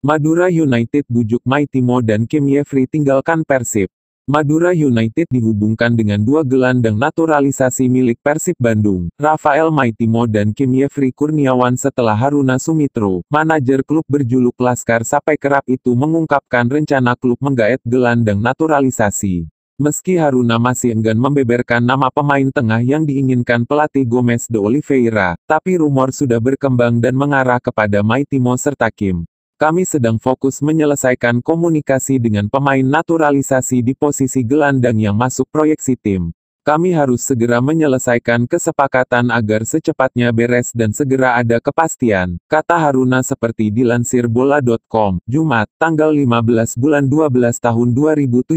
Madura United bujuk Maitimo dan Kim Yefri tinggalkan Persib. Madura United dihubungkan dengan dua gelandang naturalisasi milik Persib Bandung, Rafael Maitimo dan Kim Yefri Kurniawan setelah Haruna Sumitro, manajer klub berjuluk Laskar sampai Kerap itu mengungkapkan rencana klub menggaet gelandang naturalisasi. Meski Haruna masih enggan membeberkan nama pemain tengah yang diinginkan pelatih Gomez de Oliveira, tapi rumor sudah berkembang dan mengarah kepada Maitimo serta Kim kami sedang fokus menyelesaikan komunikasi dengan pemain naturalisasi di posisi gelandang yang masuk proyeksi tim. Kami harus segera menyelesaikan kesepakatan agar secepatnya beres dan segera ada kepastian, kata Haruna seperti dilansir bola.com, Jumat, tanggal 15 bulan 12 tahun 2017.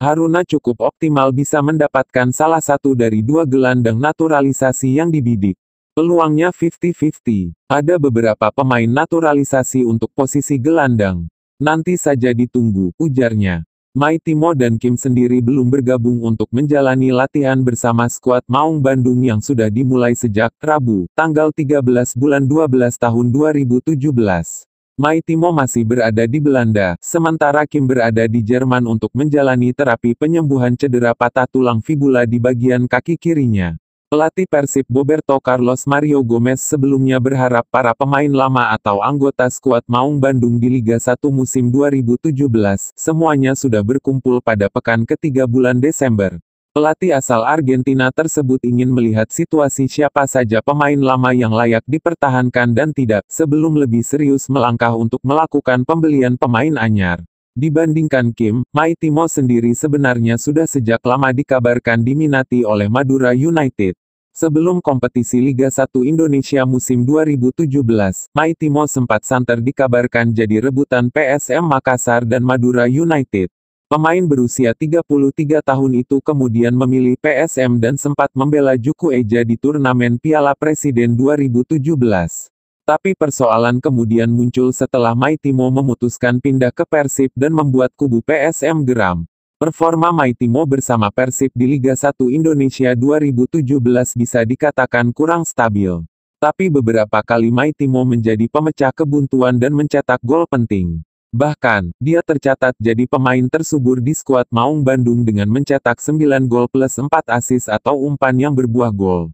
Haruna cukup optimal bisa mendapatkan salah satu dari dua gelandang naturalisasi yang dibidik. Peluangnya 50-50. Ada beberapa pemain naturalisasi untuk posisi gelandang. Nanti saja ditunggu, ujarnya. Mai Timo dan Kim sendiri belum bergabung untuk menjalani latihan bersama skuad Maung Bandung yang sudah dimulai sejak Rabu, tanggal 13 bulan 12 tahun 2017. Mai Timo masih berada di Belanda, sementara Kim berada di Jerman untuk menjalani terapi penyembuhan cedera patah tulang fibula di bagian kaki kirinya. Pelatih Persib Roberto Carlos Mario Gomez sebelumnya berharap para pemain lama atau anggota skuad Maung Bandung di Liga 1 musim 2017, semuanya sudah berkumpul pada pekan ketiga bulan Desember. Pelatih asal Argentina tersebut ingin melihat situasi siapa saja pemain lama yang layak dipertahankan dan tidak, sebelum lebih serius melangkah untuk melakukan pembelian pemain anyar. Dibandingkan Kim, Mai Timo sendiri sebenarnya sudah sejak lama dikabarkan diminati oleh Madura United. Sebelum kompetisi Liga 1 Indonesia musim 2017, Mai Timo sempat santer dikabarkan jadi rebutan PSM Makassar dan Madura United. Pemain berusia 33 tahun itu kemudian memilih PSM dan sempat membela Juku Eja di turnamen Piala Presiden 2017. Tapi persoalan kemudian muncul setelah Maitimo memutuskan pindah ke Persib dan membuat kubu PSM geram. Performa Maitimo bersama Persib di Liga 1 Indonesia 2017 bisa dikatakan kurang stabil. Tapi beberapa kali Maitimo menjadi pemecah kebuntuan dan mencetak gol penting. Bahkan, dia tercatat jadi pemain tersubur di skuad Maung Bandung dengan mencetak 9 gol plus 4 asis atau umpan yang berbuah gol.